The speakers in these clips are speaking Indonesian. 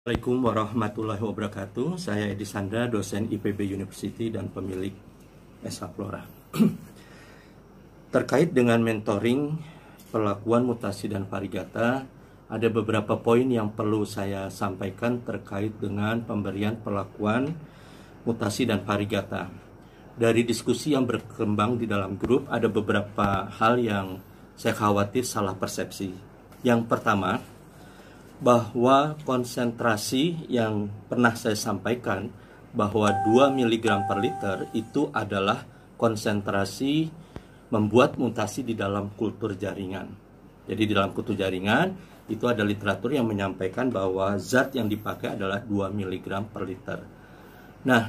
Assalamualaikum warahmatullahi wabarakatuh. Saya Edi Sandra, dosen IPB University dan pemilik Esa Flora. Terkait dengan mentoring, perlakuan mutasi dan varigata, ada beberapa poin yang perlu saya sampaikan terkait dengan pemberian perlakuan mutasi dan varigata. Dari diskusi yang berkembang di dalam grup, ada beberapa hal yang saya khawatir salah persepsi. Yang pertama, bahwa konsentrasi yang pernah saya sampaikan bahwa 2 mg per liter itu adalah konsentrasi membuat mutasi di dalam kultur jaringan. Jadi di dalam kultur jaringan itu ada literatur yang menyampaikan bahwa zat yang dipakai adalah 2 mg per liter. Nah,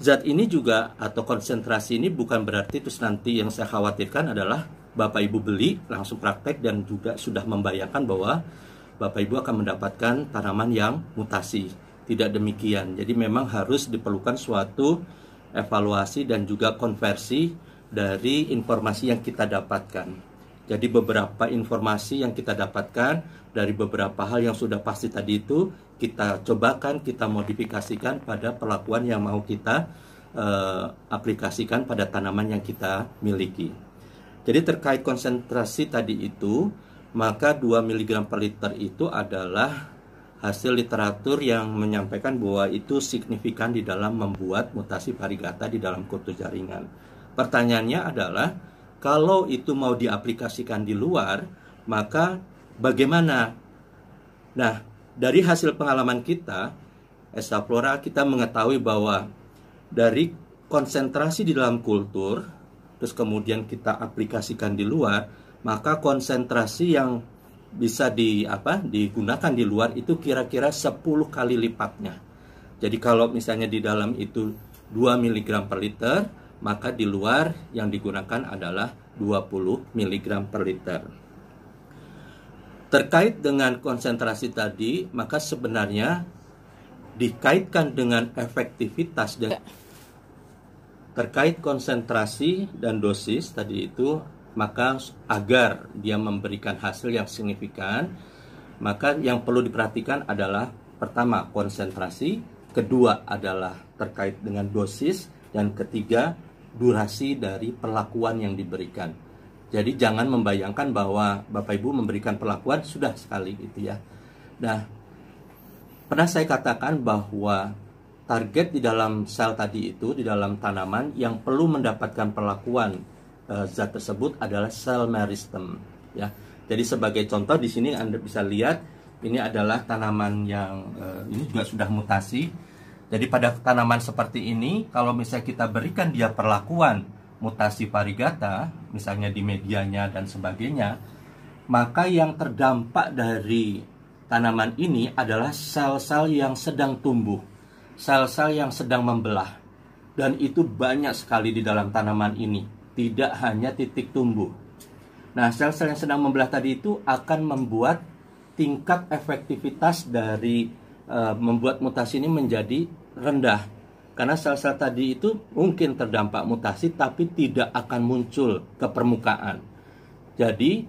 zat ini juga atau konsentrasi ini bukan berarti terus nanti yang saya khawatirkan adalah Bapak Ibu beli langsung praktek dan juga sudah membayangkan bahwa Bapak Ibu akan mendapatkan tanaman yang mutasi. Tidak demikian. Jadi memang harus diperlukan suatu evaluasi dan juga konversi dari informasi yang kita dapatkan. Jadi beberapa informasi yang kita dapatkan dari beberapa hal yang sudah pasti tadi itu kita cobakan, kita modifikasikan pada perlakuan yang mau kita e, aplikasikan pada tanaman yang kita miliki. Jadi terkait konsentrasi tadi itu maka 2 mg per liter itu adalah hasil literatur yang menyampaikan bahwa itu signifikan di dalam membuat mutasi varigata di dalam kultur jaringan. Pertanyaannya adalah kalau itu mau diaplikasikan di luar, maka bagaimana? Nah, dari hasil pengalaman kita, Esaflora kita mengetahui bahwa dari konsentrasi di dalam kultur, terus kemudian kita aplikasikan di luar, maka konsentrasi yang bisa di apa digunakan di luar itu kira-kira 10 kali lipatnya. Jadi kalau misalnya di dalam itu 2 mg per liter, maka di luar yang digunakan adalah 20 mg per liter. Terkait dengan konsentrasi tadi, maka sebenarnya dikaitkan dengan efektivitas dan ya. terkait konsentrasi dan dosis tadi itu maka agar dia memberikan hasil yang signifikan, maka yang perlu diperhatikan adalah pertama konsentrasi, kedua adalah terkait dengan dosis, dan ketiga durasi dari perlakuan yang diberikan. Jadi jangan membayangkan bahwa Bapak Ibu memberikan perlakuan sudah sekali gitu ya. Nah, pernah saya katakan bahwa target di dalam sel tadi itu di dalam tanaman yang perlu mendapatkan perlakuan Eh, zat tersebut adalah sel meristem ya. Jadi sebagai contoh di sini Anda bisa lihat ini adalah tanaman yang uh, ini juga sudah mutasi. Jadi pada tanaman seperti ini kalau misalnya kita berikan dia perlakuan mutasi varigata misalnya di medianya dan sebagainya, maka yang terdampak dari tanaman ini adalah sel-sel yang sedang tumbuh, sel-sel yang sedang membelah dan itu banyak sekali di dalam tanaman ini tidak hanya titik tumbuh. Nah, sel-sel yang sedang membelah tadi itu akan membuat tingkat efektivitas dari e, membuat mutasi ini menjadi rendah karena sel-sel tadi itu mungkin terdampak mutasi tapi tidak akan muncul ke permukaan. Jadi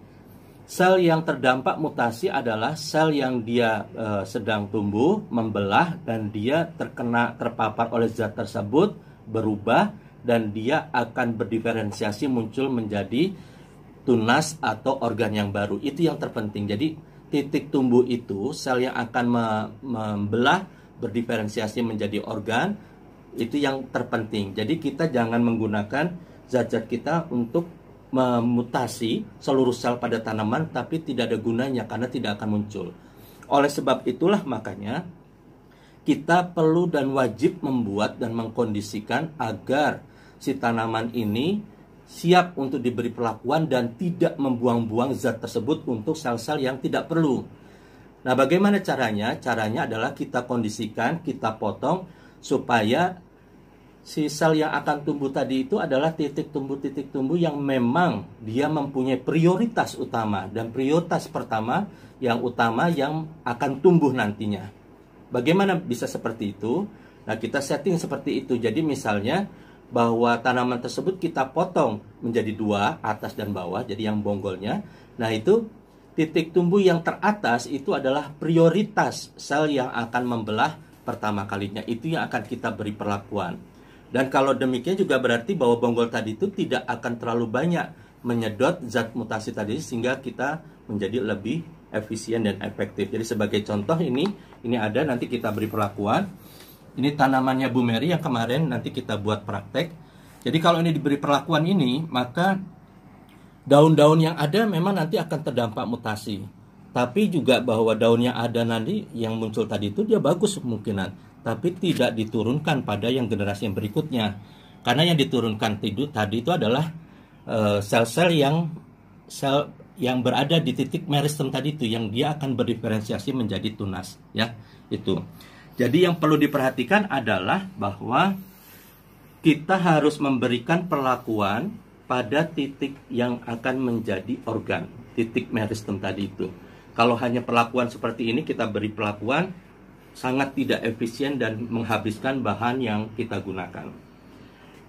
sel yang terdampak mutasi adalah sel yang dia e, sedang tumbuh, membelah dan dia terkena terpapar oleh zat tersebut berubah dan dia akan berdiferensiasi muncul menjadi tunas atau organ yang baru. Itu yang terpenting. Jadi titik tumbuh itu sel yang akan membelah berdiferensiasi menjadi organ itu yang terpenting. Jadi kita jangan menggunakan zat-zat kita untuk memutasi seluruh sel pada tanaman tapi tidak ada gunanya karena tidak akan muncul. Oleh sebab itulah makanya kita perlu dan wajib membuat dan mengkondisikan agar si tanaman ini siap untuk diberi perlakuan dan tidak membuang-buang zat tersebut untuk sel-sel yang tidak perlu. Nah, bagaimana caranya? Caranya adalah kita kondisikan, kita potong supaya si sel yang akan tumbuh tadi itu adalah titik tumbuh titik tumbuh yang memang dia mempunyai prioritas utama dan prioritas pertama yang utama yang akan tumbuh nantinya. Bagaimana bisa seperti itu? Nah, kita setting seperti itu. Jadi misalnya bahwa tanaman tersebut kita potong menjadi dua atas dan bawah jadi yang bonggolnya nah itu titik tumbuh yang teratas itu adalah prioritas sel yang akan membelah pertama kalinya itu yang akan kita beri perlakuan dan kalau demikian juga berarti bahwa bonggol tadi itu tidak akan terlalu banyak menyedot zat mutasi tadi sehingga kita menjadi lebih efisien dan efektif jadi sebagai contoh ini ini ada nanti kita beri perlakuan ini tanamannya Bu Mary yang kemarin nanti kita buat praktek. Jadi kalau ini diberi perlakuan ini, maka daun-daun yang ada memang nanti akan terdampak mutasi. Tapi juga bahwa daun yang ada nanti yang muncul tadi itu dia bagus kemungkinan, tapi tidak diturunkan pada yang generasi yang berikutnya. Karena yang diturunkan tidur tadi itu adalah eh, sel-sel uh, yang sel yang berada di titik meristem tadi itu yang dia akan berdiferensiasi menjadi tunas ya itu. Jadi yang perlu diperhatikan adalah bahwa kita harus memberikan perlakuan pada titik yang akan menjadi organ, titik meristem tadi itu. Kalau hanya perlakuan seperti ini kita beri perlakuan sangat tidak efisien dan menghabiskan bahan yang kita gunakan.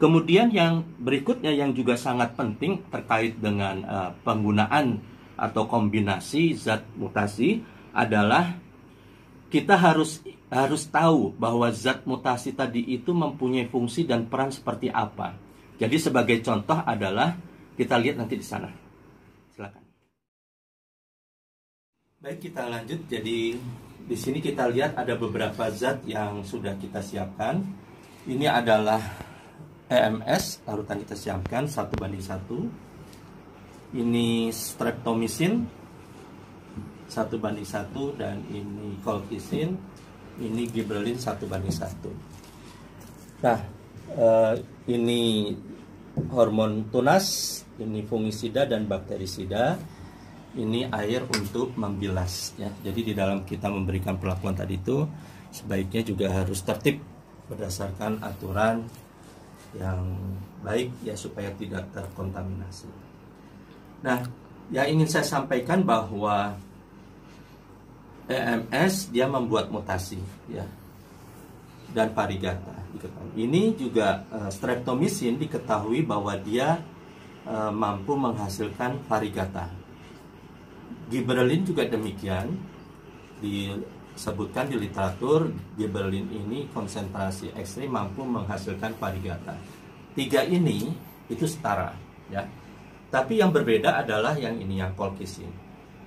Kemudian yang berikutnya yang juga sangat penting terkait dengan eh, penggunaan atau kombinasi zat mutasi adalah kita harus harus tahu bahwa zat mutasi tadi itu mempunyai fungsi dan peran seperti apa. Jadi sebagai contoh adalah kita lihat nanti di sana. Silakan. Baik, kita lanjut. Jadi di sini kita lihat ada beberapa zat yang sudah kita siapkan. Ini adalah EMS larutan kita siapkan satu banding satu. Ini streptomisin satu banding satu dan ini colchicine ini gibberellin satu banding satu nah eh, ini hormon tunas ini fungisida dan bakterisida ini air untuk membilas ya jadi di dalam kita memberikan perlakuan tadi itu sebaiknya juga harus tertib berdasarkan aturan yang baik ya supaya tidak terkontaminasi. Nah, yang ingin saya sampaikan bahwa EMS dia membuat mutasi ya dan varigata ini juga e, streptomisin diketahui bahwa dia e, mampu menghasilkan varigata giberelin juga demikian disebutkan di literatur giberelin ini konsentrasi ekstrim mampu menghasilkan varigata tiga ini itu setara ya tapi yang berbeda adalah yang ini yang kolkisin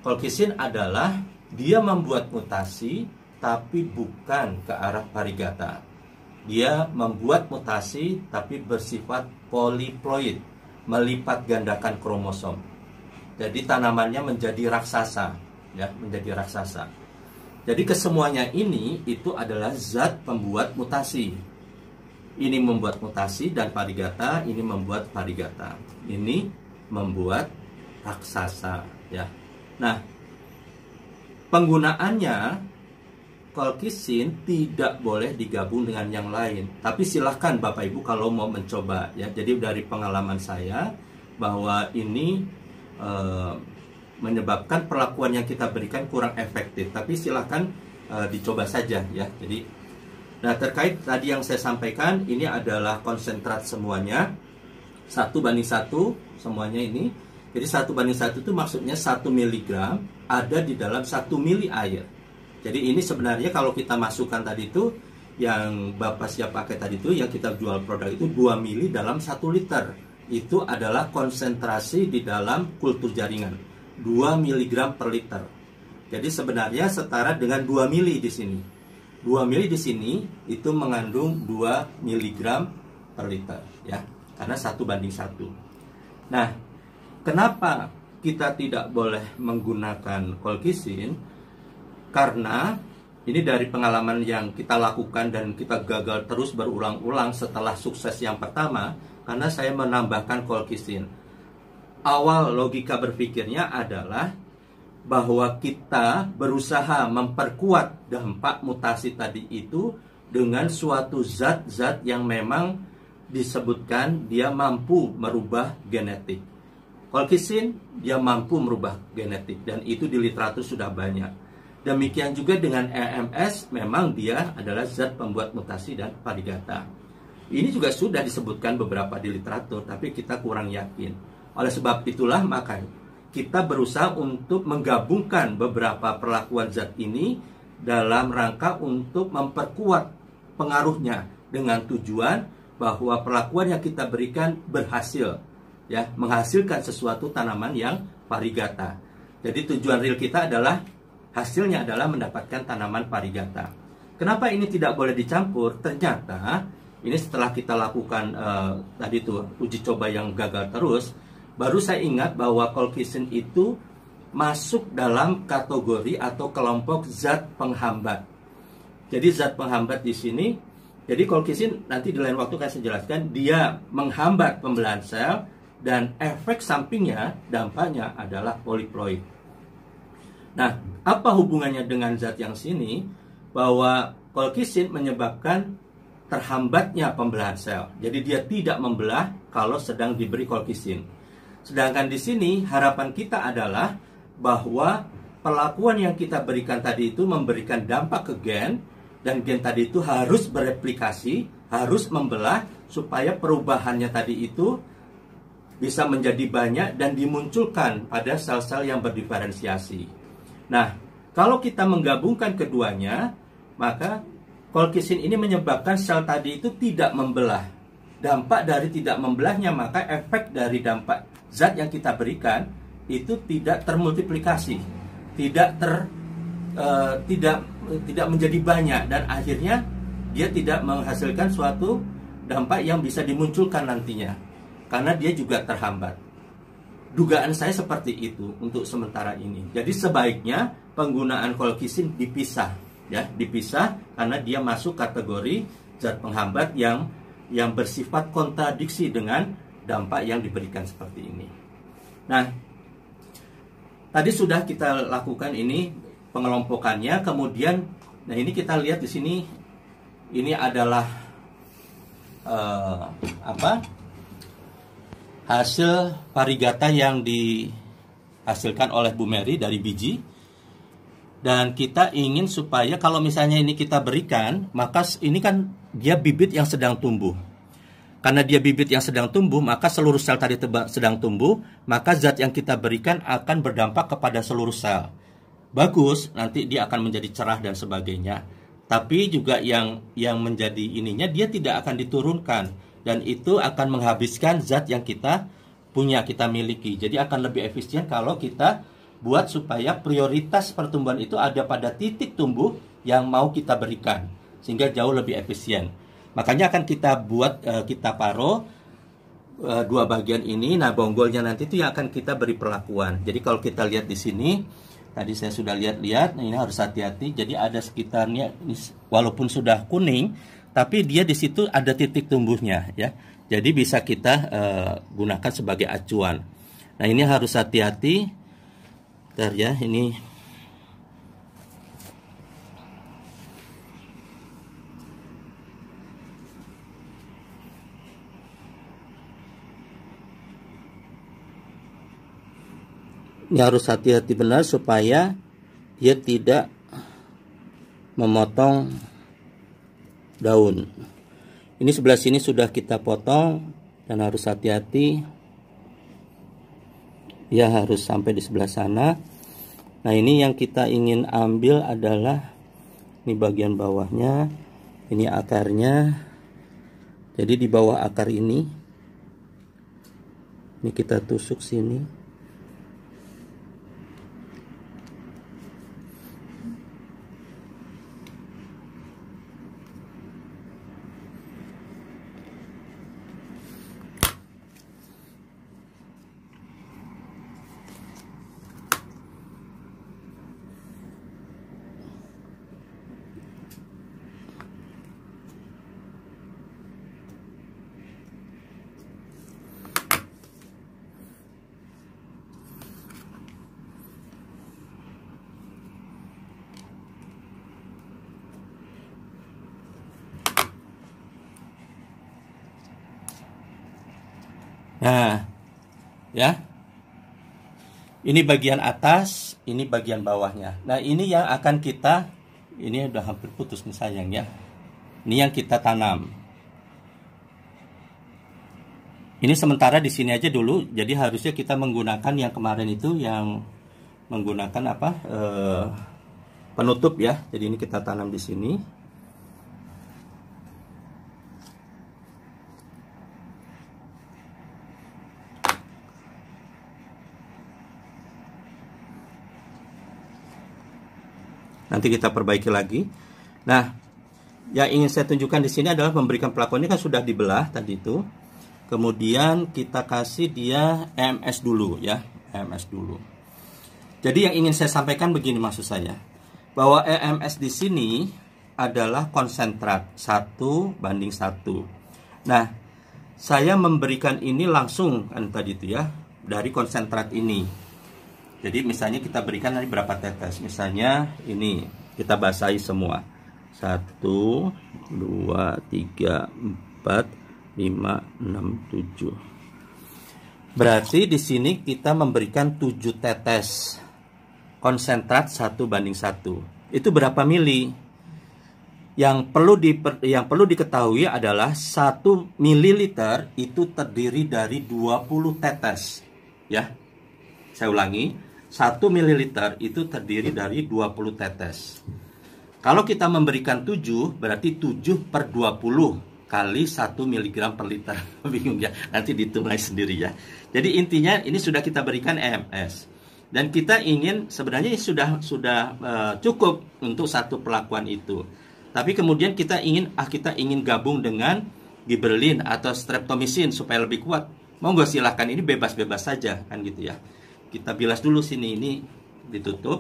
kolkisin adalah dia membuat mutasi tapi bukan ke arah parigata. Dia membuat mutasi tapi bersifat poliploid, melipat gandakan kromosom. Jadi tanamannya menjadi raksasa, ya, menjadi raksasa. Jadi kesemuanya ini itu adalah zat pembuat mutasi. Ini membuat mutasi dan parigata, ini membuat parigata, Ini membuat raksasa, ya. Nah, Penggunaannya kolkisin tidak boleh digabung dengan yang lain. Tapi silahkan Bapak Ibu kalau mau mencoba ya. Jadi dari pengalaman saya bahwa ini e, menyebabkan perlakuan yang kita berikan kurang efektif. Tapi silahkan e, dicoba saja ya. Jadi nah terkait tadi yang saya sampaikan ini adalah konsentrat semuanya satu banding satu semuanya ini. Jadi satu banding satu itu maksudnya satu miligram ada di dalam satu mili air. Jadi ini sebenarnya kalau kita masukkan tadi itu yang Bapak siap pakai tadi itu yang kita jual produk itu 2 mili dalam satu liter. Itu adalah konsentrasi di dalam kultur jaringan. 2 miligram per liter. Jadi sebenarnya setara dengan 2 mili di sini. 2 mili di sini itu mengandung 2 miligram per liter ya. Karena satu banding satu. Nah, kenapa kita tidak boleh menggunakan kolkisin karena ini dari pengalaman yang kita lakukan dan kita gagal terus berulang-ulang setelah sukses yang pertama karena saya menambahkan kolkisin. Awal logika berpikirnya adalah bahwa kita berusaha memperkuat dampak mutasi tadi itu dengan suatu zat-zat yang memang disebutkan dia mampu merubah genetik. Holkistin dia mampu merubah genetik dan itu di literatur sudah banyak. Demikian juga dengan EMS memang dia adalah zat pembuat mutasi dan parigata. Ini juga sudah disebutkan beberapa di literatur tapi kita kurang yakin. Oleh sebab itulah maka kita berusaha untuk menggabungkan beberapa perlakuan zat ini dalam rangka untuk memperkuat pengaruhnya dengan tujuan bahwa perlakuan yang kita berikan berhasil ya menghasilkan sesuatu tanaman yang parigata. Jadi tujuan real kita adalah hasilnya adalah mendapatkan tanaman parigata. Kenapa ini tidak boleh dicampur? Ternyata ini setelah kita lakukan uh, tadi tuh uji coba yang gagal terus, baru saya ingat bahwa colchicine itu masuk dalam kategori atau kelompok zat penghambat. Jadi zat penghambat di sini, jadi colchicine nanti di lain waktu akan saya jelaskan, dia menghambat pembelahan sel, dan efek sampingnya dampaknya adalah poliploid. Nah, apa hubungannya dengan zat yang sini? Bahwa kolkisin menyebabkan terhambatnya pembelahan sel. Jadi dia tidak membelah kalau sedang diberi kolkisin. Sedangkan di sini harapan kita adalah bahwa perlakuan yang kita berikan tadi itu memberikan dampak ke gen dan gen tadi itu harus bereplikasi, harus membelah supaya perubahannya tadi itu bisa menjadi banyak dan dimunculkan pada sel-sel yang berdiferensiasi. Nah, kalau kita menggabungkan keduanya, maka kolkisin ini menyebabkan sel tadi itu tidak membelah. Dampak dari tidak membelahnya, maka efek dari dampak zat yang kita berikan itu tidak termultiplikasi, tidak ter uh, tidak tidak menjadi banyak dan akhirnya dia tidak menghasilkan suatu dampak yang bisa dimunculkan nantinya karena dia juga terhambat. Dugaan saya seperti itu untuk sementara ini. Jadi sebaiknya penggunaan kolkisin dipisah, ya, dipisah karena dia masuk kategori zat penghambat yang yang bersifat kontradiksi dengan dampak yang diberikan seperti ini. Nah, tadi sudah kita lakukan ini pengelompokannya, kemudian nah ini kita lihat di sini ini adalah uh, apa? hasil parigata yang dihasilkan oleh Bu Mary dari biji dan kita ingin supaya kalau misalnya ini kita berikan maka ini kan dia bibit yang sedang tumbuh karena dia bibit yang sedang tumbuh maka seluruh sel tadi sedang tumbuh maka zat yang kita berikan akan berdampak kepada seluruh sel bagus nanti dia akan menjadi cerah dan sebagainya tapi juga yang yang menjadi ininya dia tidak akan diturunkan dan itu akan menghabiskan zat yang kita punya kita miliki. Jadi akan lebih efisien kalau kita buat supaya prioritas pertumbuhan itu ada pada titik tumbuh yang mau kita berikan sehingga jauh lebih efisien. Makanya akan kita buat eh, kita paro eh, dua bagian ini. Nah, bonggolnya nanti itu yang akan kita beri perlakuan. Jadi kalau kita lihat di sini tadi saya sudah lihat-lihat nah, ini harus hati-hati. Jadi ada sekitarnya walaupun sudah kuning tapi dia di situ ada titik tumbuhnya ya. Jadi bisa kita uh, gunakan sebagai acuan. Nah, ini harus hati-hati. Bentar ya, ini ini harus hati-hati benar supaya dia tidak memotong daun ini sebelah sini sudah kita potong dan harus hati-hati ya harus sampai di sebelah sana nah ini yang kita ingin ambil adalah ini bagian bawahnya ini akarnya jadi di bawah akar ini ini kita tusuk sini Nah, ya. Ini bagian atas, ini bagian bawahnya. Nah, ini yang akan kita ini udah hampir putus nih sayang ya. Ini yang kita tanam. Ini sementara di sini aja dulu. Jadi harusnya kita menggunakan yang kemarin itu yang menggunakan apa? E, penutup ya. Jadi ini kita tanam di sini. Nanti kita perbaiki lagi. Nah, yang ingin saya tunjukkan di sini adalah memberikan pelakonnya kan sudah dibelah tadi itu. Kemudian kita kasih dia MS dulu ya, MS dulu. Jadi yang ingin saya sampaikan begini maksud saya, bahwa MS di sini adalah konsentrat 1 banding 1. Nah, saya memberikan ini langsung kan tadi itu ya dari konsentrat ini. Jadi misalnya kita berikan tadi berapa tetes? Misalnya ini kita basahi semua. 1 2 3 4 5 6 7. Berarti di sini kita memberikan 7 tetes konsentrat 1 banding 1. Itu berapa mili? Yang perlu di yang perlu diketahui adalah 1 mililiter itu terdiri dari 20 tetes. Ya. Saya ulangi, 1 ml itu terdiri dari 20 tetes. Kalau kita memberikan 7, berarti 7 per 20 kali 1 mg per liter. Bingung ya, nanti ditunai sendiri ya. Jadi intinya ini sudah kita berikan EMS Dan kita ingin sebenarnya sudah sudah uh, cukup untuk satu perlakuan itu. Tapi kemudian kita ingin ah kita ingin gabung dengan giberlin atau streptomisin supaya lebih kuat. Monggo silahkan ini bebas-bebas saja kan gitu ya kita bilas dulu sini ini ditutup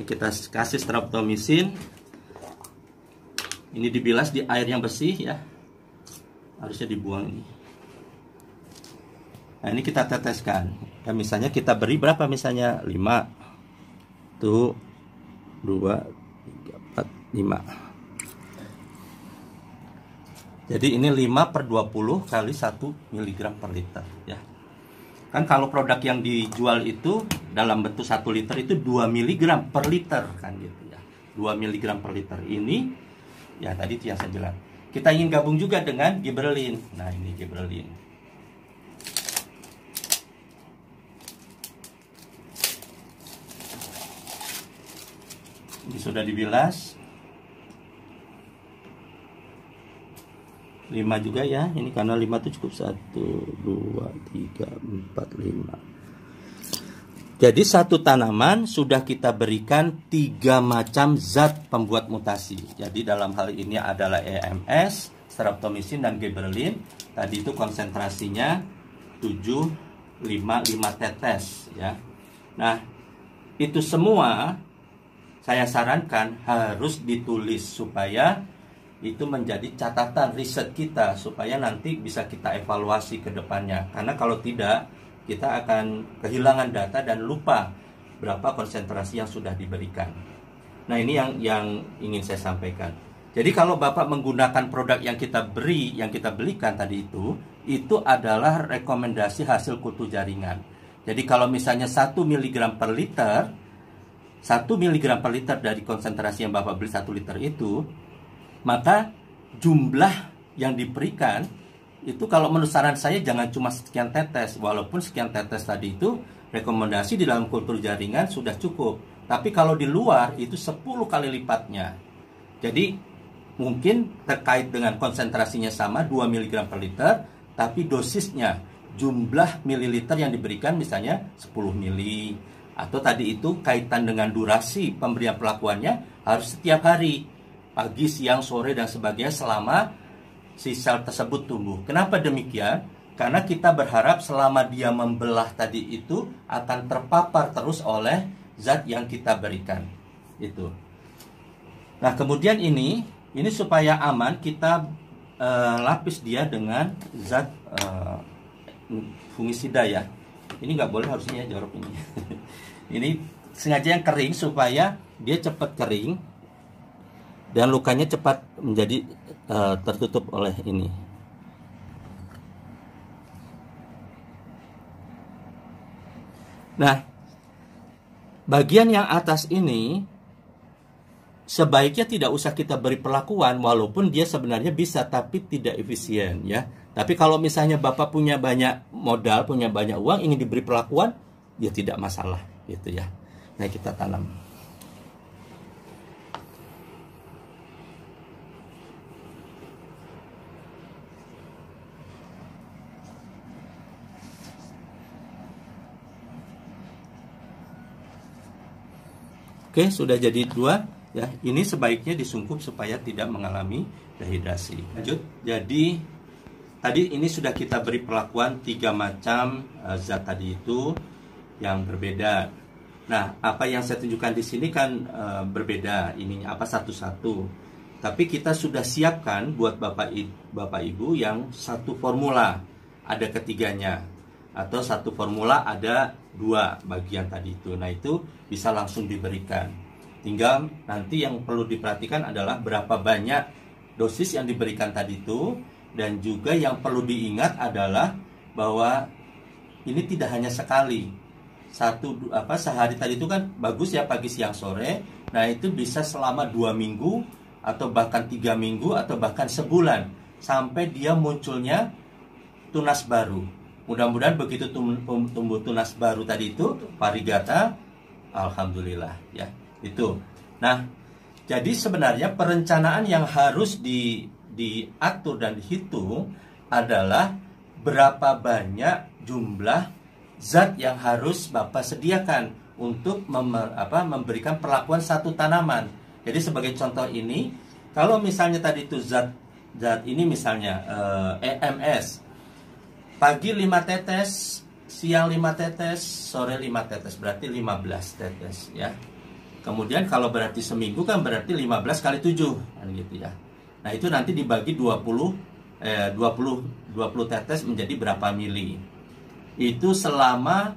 ini kita kasih streptomisin ini dibilas di air yang bersih ya harusnya dibuang ini nah ini kita teteskan ya, misalnya kita beri berapa misalnya 5 tuh 2 3 4 5 jadi ini 5 per 20 kali 1 mg per liter ya kan kalau produk yang dijual itu dalam bentuk satu liter itu 2 mg per liter kan gitu ya 2 mg per liter ini ya tadi itu yang saya jelas kita ingin gabung juga dengan Gibralin nah ini Gibralin ini sudah dibilas 5 juga ya ini karena 5 itu cukup 1 2 3 4 5 jadi satu tanaman sudah kita berikan tiga macam zat pembuat mutasi. Jadi dalam hal ini adalah EMS, streptomycin dan gibberellin. Tadi itu konsentrasinya 7 5 5 tetes ya. Nah, itu semua saya sarankan harus ditulis supaya itu menjadi catatan riset kita supaya nanti bisa kita evaluasi ke depannya. Karena kalau tidak, kita akan kehilangan data dan lupa berapa konsentrasi yang sudah diberikan. Nah, ini yang yang ingin saya sampaikan. Jadi kalau Bapak menggunakan produk yang kita beri, yang kita belikan tadi itu, itu adalah rekomendasi hasil kutu jaringan. Jadi kalau misalnya 1 mg per liter, 1 mg per liter dari konsentrasi yang Bapak beli 1 liter itu, maka jumlah yang diberikan itu kalau menurut saran saya jangan cuma sekian tetes walaupun sekian tetes tadi itu rekomendasi di dalam kultur jaringan sudah cukup tapi kalau di luar itu 10 kali lipatnya jadi mungkin terkait dengan konsentrasinya sama 2 mg per liter tapi dosisnya jumlah mililiter yang diberikan misalnya 10 mili atau tadi itu kaitan dengan durasi pemberian perlakuannya harus setiap hari pagi, siang, sore, dan sebagainya selama si sel tersebut tumbuh. Kenapa demikian? Karena kita berharap selama dia membelah tadi itu akan terpapar terus oleh zat yang kita berikan. Itu. Nah, kemudian ini ini supaya aman kita uh, lapis dia dengan zat uh, fungisida ya. Ini nggak boleh harusnya ya, jorok ini. ini sengaja yang kering supaya dia cepat kering dan lukanya cepat menjadi uh, tertutup oleh ini. Nah, bagian yang atas ini sebaiknya tidak usah kita beri perlakuan walaupun dia sebenarnya bisa tapi tidak efisien ya. Tapi kalau misalnya Bapak punya banyak modal, punya banyak uang ingin diberi perlakuan, ya tidak masalah gitu ya. Nah, kita tanam. Oke, sudah jadi dua. Ya, ini sebaiknya disungkup supaya tidak mengalami dehidrasi. Lanjut. Jadi tadi ini sudah kita beri perlakuan tiga macam uh, zat tadi itu yang berbeda. Nah, apa yang saya tunjukkan di sini kan uh, berbeda. Ini apa satu-satu. Tapi kita sudah siapkan buat bapak bapak ibu yang satu formula ada ketiganya atau satu formula ada dua bagian tadi itu. Nah itu bisa langsung diberikan. Tinggal nanti yang perlu diperhatikan adalah berapa banyak dosis yang diberikan tadi itu dan juga yang perlu diingat adalah bahwa ini tidak hanya sekali satu apa sehari tadi itu kan bagus ya pagi siang sore nah itu bisa selama dua minggu atau bahkan tiga minggu atau bahkan sebulan sampai dia munculnya tunas baru Mudah-mudahan begitu tumbuh tunas baru tadi itu parigata, alhamdulillah ya itu. Nah, jadi sebenarnya perencanaan yang harus di, diatur dan dihitung adalah berapa banyak jumlah zat yang harus bapak sediakan untuk mem, apa, memberikan perlakuan satu tanaman. Jadi sebagai contoh ini, kalau misalnya tadi itu zat zat ini misalnya eh, EMS Pagi 5 tetes, siang 5 tetes, sore 5 tetes, berarti 15 tetes ya. Kemudian kalau berarti seminggu kan berarti 15 kali 7 kan gitu ya. Nah, itu nanti dibagi 20 eh 20 20 tetes menjadi berapa mili. Itu selama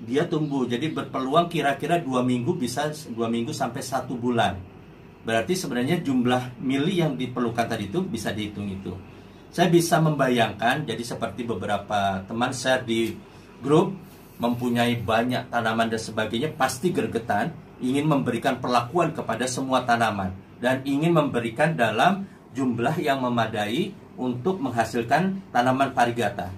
dia tumbuh. Jadi berpeluang kira-kira 2 minggu bisa 2 minggu sampai 1 bulan. Berarti sebenarnya jumlah mili yang diperlukan tadi itu bisa dihitung itu. Saya bisa membayangkan, jadi seperti beberapa teman saya di grup mempunyai banyak tanaman dan sebagainya, pasti gergetan ingin memberikan perlakuan kepada semua tanaman dan ingin memberikan dalam jumlah yang memadai untuk menghasilkan tanaman varigata.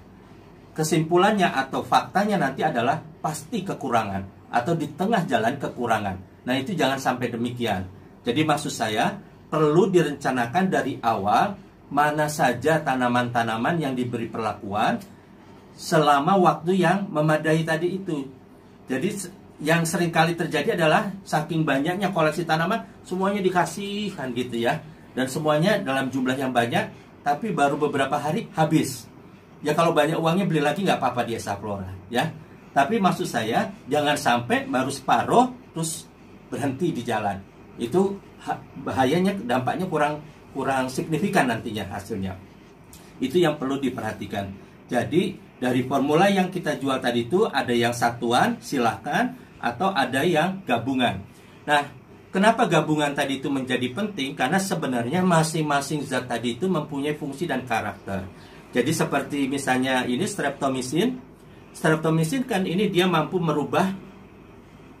Kesimpulannya atau faktanya nanti adalah pasti kekurangan atau di tengah jalan kekurangan. Nah, itu jangan sampai demikian. Jadi maksud saya perlu direncanakan dari awal mana saja tanaman-tanaman yang diberi perlakuan selama waktu yang memadai tadi itu. Jadi yang sering kali terjadi adalah saking banyaknya koleksi tanaman semuanya dikasihkan gitu ya dan semuanya dalam jumlah yang banyak tapi baru beberapa hari habis ya kalau banyak uangnya beli lagi nggak apa-apa dia saplora ya tapi maksud saya jangan sampai baru separuh terus berhenti di jalan itu bahayanya dampaknya kurang kurang signifikan nantinya hasilnya. Itu yang perlu diperhatikan. Jadi dari formula yang kita jual tadi itu ada yang satuan, silahkan, atau ada yang gabungan. Nah, kenapa gabungan tadi itu menjadi penting? Karena sebenarnya masing-masing zat tadi itu mempunyai fungsi dan karakter. Jadi seperti misalnya ini streptomisin. Streptomisin kan ini dia mampu merubah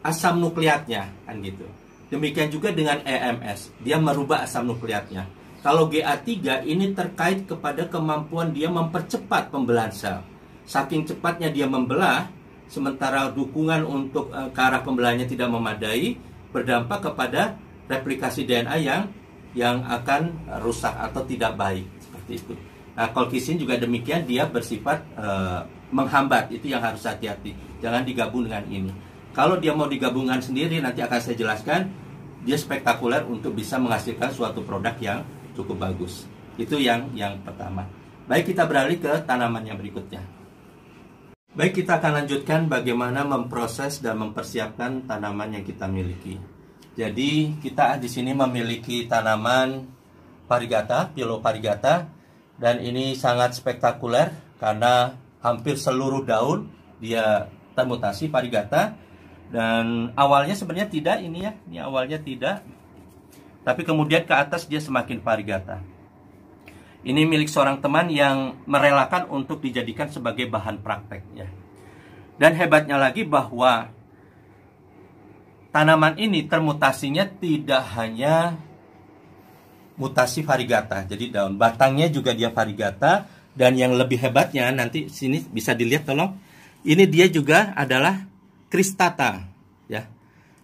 asam nukleatnya kan gitu. Demikian juga dengan EMS, dia merubah asam nukleatnya. Kalau GA3 ini terkait kepada kemampuan dia mempercepat pembelahan sel. Saking cepatnya dia membelah, sementara dukungan untuk e, ke arah pembelahannya tidak memadai, berdampak kepada replikasi DNA yang yang akan rusak atau tidak baik seperti itu. Nah, kolkisin juga demikian dia bersifat e, menghambat itu yang harus hati-hati. Jangan digabung dengan ini. Kalau dia mau digabungkan sendiri nanti akan saya jelaskan dia spektakuler untuk bisa menghasilkan suatu produk yang cukup bagus. Itu yang yang pertama. Baik kita beralih ke tanaman yang berikutnya. Baik kita akan lanjutkan bagaimana memproses dan mempersiapkan tanaman yang kita miliki. Jadi kita di sini memiliki tanaman parigata, pilo parigata dan ini sangat spektakuler karena hampir seluruh daun dia termutasi parigata dan awalnya sebenarnya tidak ini ya, ini awalnya tidak tapi kemudian ke atas dia semakin parigata. Ini milik seorang teman yang merelakan untuk dijadikan sebagai bahan prakteknya. Dan hebatnya lagi bahwa tanaman ini termutasinya tidak hanya mutasi varigata, jadi daun batangnya juga dia varigata dan yang lebih hebatnya nanti sini bisa dilihat tolong ini dia juga adalah kristata ya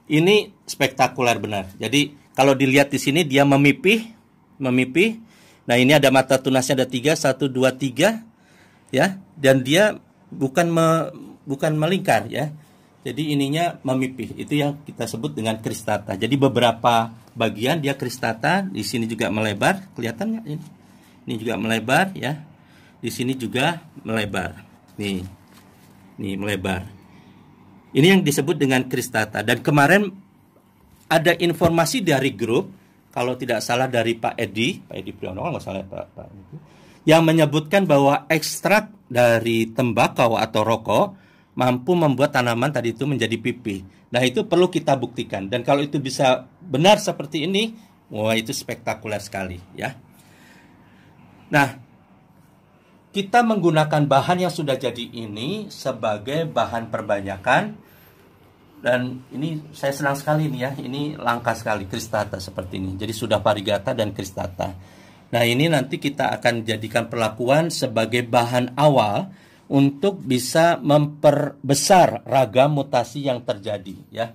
ini spektakuler benar jadi kalau dilihat di sini dia memipih, memipih. Nah ini ada mata tunasnya ada tiga, satu, dua, tiga, ya. Dan dia bukan me, bukan melingkar, ya. Jadi ininya memipih. Itu yang kita sebut dengan kristata. Jadi beberapa bagian dia kristata. Di sini juga melebar, kelihatan nggak ini? Ini juga melebar, ya. Di sini juga melebar. Nih, nih melebar. Ini yang disebut dengan kristata. Dan kemarin ada informasi dari grup kalau tidak salah dari Pak Edi, Pak Edi Priyono kalau nggak salah ya, Pak, Pak Edi, yang menyebutkan bahwa ekstrak dari tembakau atau rokok mampu membuat tanaman tadi itu menjadi pipih. Nah itu perlu kita buktikan dan kalau itu bisa benar seperti ini, wah itu spektakuler sekali ya. Nah kita menggunakan bahan yang sudah jadi ini sebagai bahan perbanyakan dan ini saya senang sekali nih ya ini langka sekali kristata seperti ini jadi sudah parigata dan kristata nah ini nanti kita akan jadikan perlakuan sebagai bahan awal untuk bisa memperbesar ragam mutasi yang terjadi ya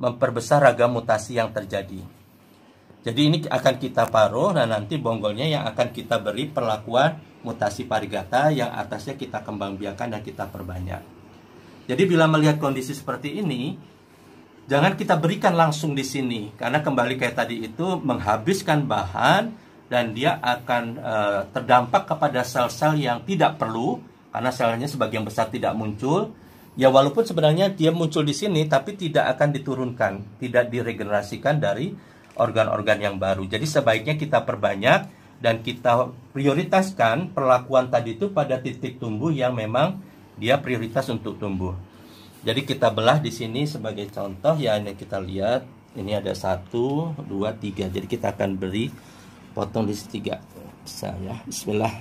memperbesar ragam mutasi yang terjadi jadi ini akan kita paruh nah nanti bonggolnya yang akan kita beri perlakuan mutasi parigata yang atasnya kita kembangbiakan dan kita perbanyak jadi bila melihat kondisi seperti ini, jangan kita berikan langsung di sini karena kembali kayak tadi itu menghabiskan bahan dan dia akan e, terdampak kepada sel-sel yang tidak perlu karena selnya sebagian besar tidak muncul. Ya walaupun sebenarnya dia muncul di sini tapi tidak akan diturunkan, tidak diregenerasikan dari organ-organ yang baru. Jadi sebaiknya kita perbanyak dan kita prioritaskan perlakuan tadi itu pada titik tumbuh yang memang dia prioritas untuk tumbuh. Jadi kita belah di sini sebagai contoh ya ini kita lihat ini ada satu, dua, tiga. Jadi kita akan beri potong di tiga. Saya Bismillah.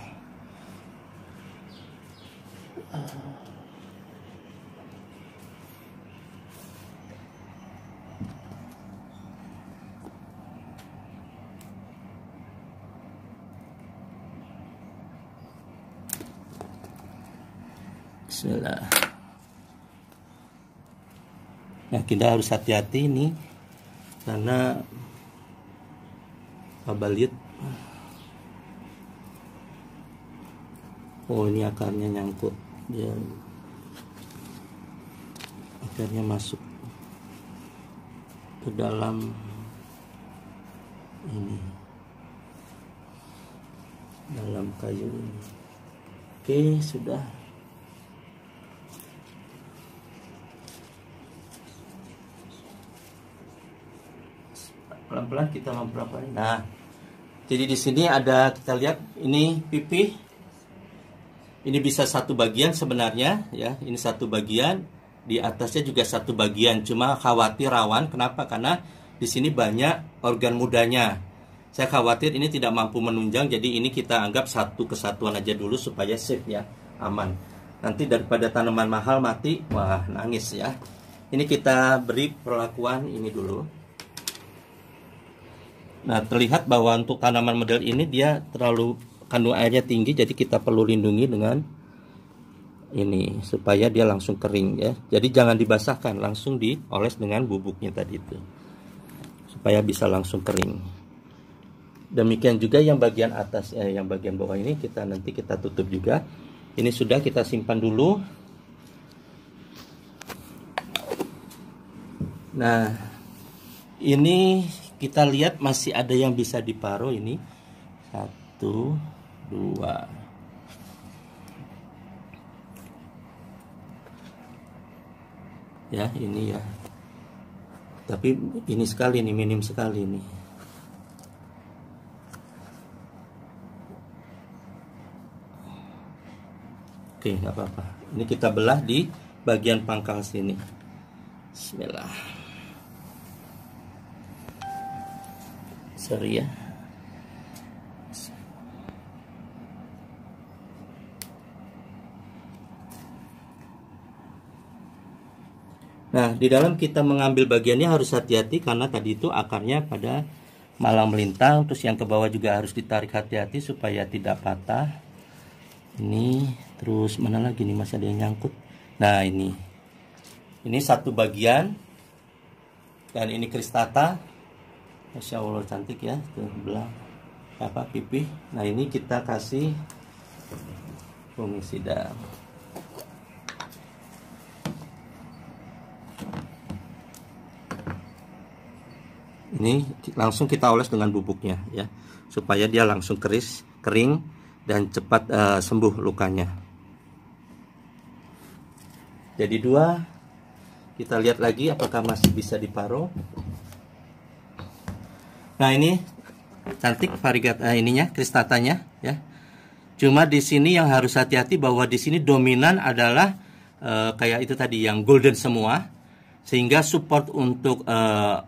Uh. Bismillah. Nah, kita harus hati-hati nih karena kabalit Oh, ini akarnya nyangkut. Dia akarnya masuk ke dalam ini dalam kayu ini oke sudah pelan-pelan kita memperapain. nah jadi di sini ada kita lihat ini pipih. ini bisa satu bagian sebenarnya ya ini satu bagian di atasnya juga satu bagian cuma khawatir rawan kenapa karena di sini banyak organ mudanya saya khawatir ini tidak mampu menunjang jadi ini kita anggap satu kesatuan aja dulu supaya safe ya aman nanti daripada tanaman mahal mati wah nangis ya ini kita beri perlakuan ini dulu Nah, terlihat bahwa untuk tanaman model ini dia terlalu kandung airnya tinggi jadi kita perlu lindungi dengan ini supaya dia langsung kering ya. Jadi jangan dibasahkan, langsung dioles dengan bubuknya tadi itu. Supaya bisa langsung kering. Demikian juga yang bagian atas eh, yang bagian bawah ini kita nanti kita tutup juga. Ini sudah kita simpan dulu. Nah, ini kita lihat masih ada yang bisa diparuh ini satu dua ya ini ya tapi ini sekali ini minim sekali ini oke nggak apa-apa ini kita belah di bagian pangkal sini Bismillah sorry ya Nah, di dalam kita mengambil bagiannya harus hati-hati karena tadi itu akarnya pada malang melintang, terus yang ke bawah juga harus ditarik hati-hati supaya tidak patah. Ini terus mana lagi nih masa dia nyangkut. Nah, ini. Ini satu bagian dan ini kristata Masya Allah cantik ya tuh belah apa pipih nah ini kita kasih fungisida ini langsung kita oles dengan bubuknya ya supaya dia langsung keris kering dan cepat uh, sembuh lukanya jadi dua kita lihat lagi apakah masih bisa diparuh Nah ini cantik varigat uh, ininya kristatanya ya. Cuma di sini yang harus hati-hati bahwa di sini dominan adalah uh, kayak itu tadi yang golden semua, sehingga support untuk uh,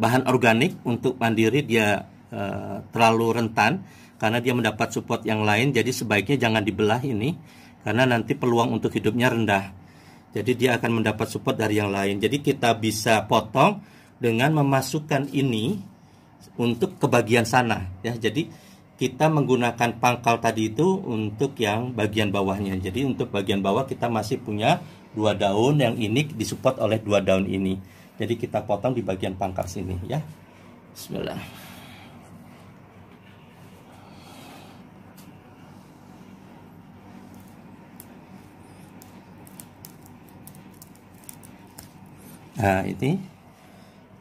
bahan organik untuk mandiri dia uh, terlalu rentan karena dia mendapat support yang lain. Jadi sebaiknya jangan dibelah ini karena nanti peluang untuk hidupnya rendah. Jadi dia akan mendapat support dari yang lain. Jadi kita bisa potong dengan memasukkan ini untuk kebagian sana ya. Jadi kita menggunakan pangkal tadi itu untuk yang bagian bawahnya. Jadi untuk bagian bawah kita masih punya dua daun yang ini disupport oleh dua daun ini. Jadi kita potong di bagian pangkal sini ya. Bismillah. Nah, ini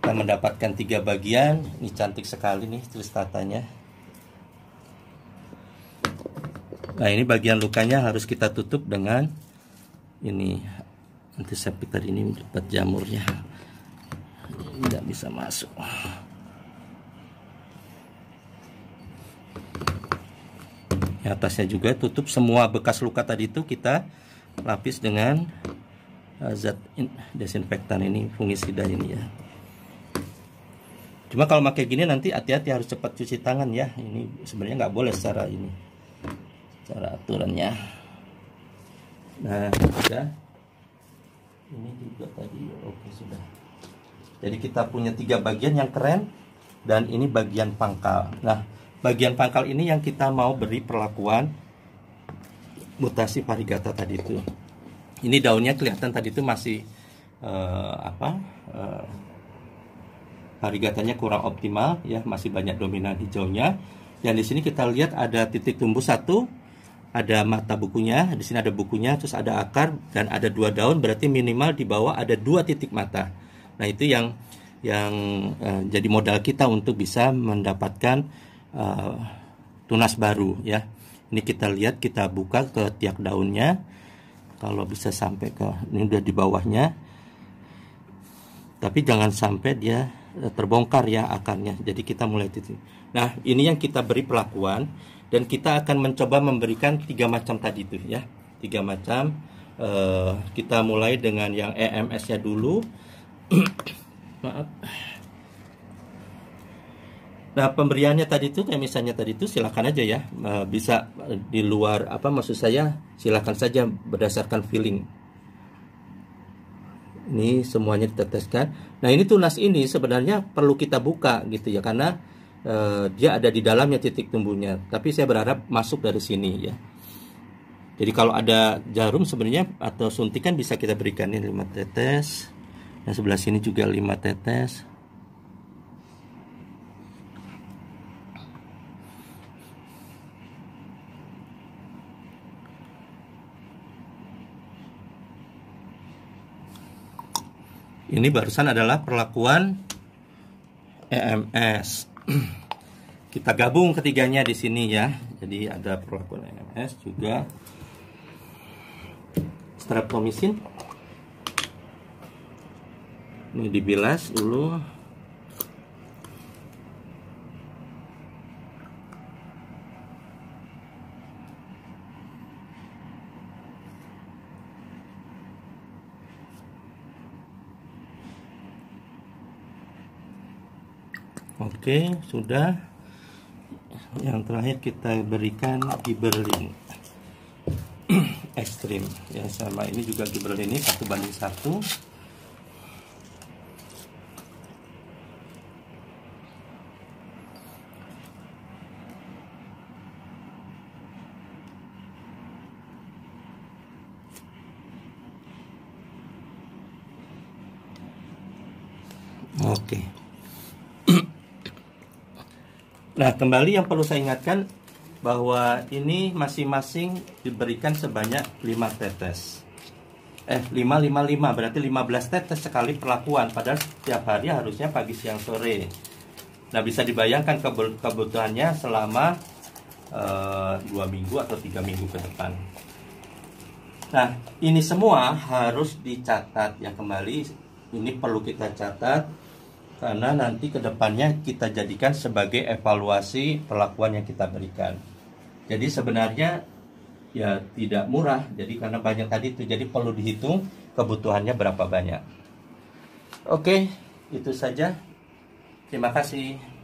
kita mendapatkan tiga bagian ini cantik sekali nih tulis tatanya nah ini bagian lukanya harus kita tutup dengan ini antiseptik tadi ini dapat jamurnya tidak bisa masuk di atasnya juga tutup semua bekas luka tadi itu kita lapis dengan eh, zat desinfektan ini fungisida ini ya cuma kalau pakai gini nanti hati-hati harus cepat cuci tangan ya ini sebenarnya nggak boleh secara ini secara aturannya nah sudah ini juga tadi oke sudah jadi kita punya tiga bagian yang keren dan ini bagian pangkal nah bagian pangkal ini yang kita mau beri perlakuan mutasi varigata tadi itu ini daunnya kelihatan tadi itu masih uh, apa uh, Harigatanya kurang optimal ya, masih banyak dominan hijaunya. Dan di sini kita lihat ada titik tumbuh satu, ada mata bukunya, di sini ada bukunya, terus ada akar dan ada dua daun, berarti minimal di bawah ada dua titik mata. Nah itu yang yang eh, jadi modal kita untuk bisa mendapatkan eh, tunas baru ya. Ini kita lihat kita buka ke tiap daunnya. Kalau bisa sampai ke ini udah di bawahnya. Tapi jangan sampai dia Eh, terbongkar ya akarnya. Jadi kita mulai titik. Nah, ini yang kita beri perlakuan dan kita akan mencoba memberikan tiga macam tadi itu ya. Tiga macam uh, kita mulai dengan yang EMS-nya dulu. Maaf. Nah, pemberiannya tadi itu kayak misalnya tadi itu silakan aja ya. Eh, bisa di luar apa maksud saya silakan saja berdasarkan feeling ini semuanya diteteskan. Nah ini tunas ini sebenarnya perlu kita buka gitu ya karena eh, dia ada di dalamnya titik tumbuhnya. Tapi saya berharap masuk dari sini ya. Jadi kalau ada jarum sebenarnya atau suntikan bisa kita berikan ini 5 tetes. Yang nah, sebelah sini juga lima tetes. Ini barusan adalah perlakuan EMS. Kita gabung ketiganya di sini ya. Jadi ada perlakuan EMS juga streptomisin. Ini dibilas dulu. Oke, sudah. Yang terakhir kita berikan Giberlin ekstrim. Ya sama ini juga Giberlin ini satu banding satu. Nah, kembali yang perlu saya ingatkan bahwa ini masing-masing diberikan sebanyak 5 tetes. Eh, 555 berarti 15 tetes sekali perlakuan pada setiap hari harusnya pagi siang sore. Nah, bisa dibayangkan kebutuhannya selama eh, dua e, minggu atau tiga minggu ke depan. Nah, ini semua harus dicatat ya kembali. Ini perlu kita catat karena nanti kedepannya kita jadikan sebagai evaluasi perlakuan yang kita berikan. Jadi sebenarnya ya tidak murah. Jadi karena banyak tadi itu jadi perlu dihitung kebutuhannya berapa banyak. Oke, itu saja. Terima kasih.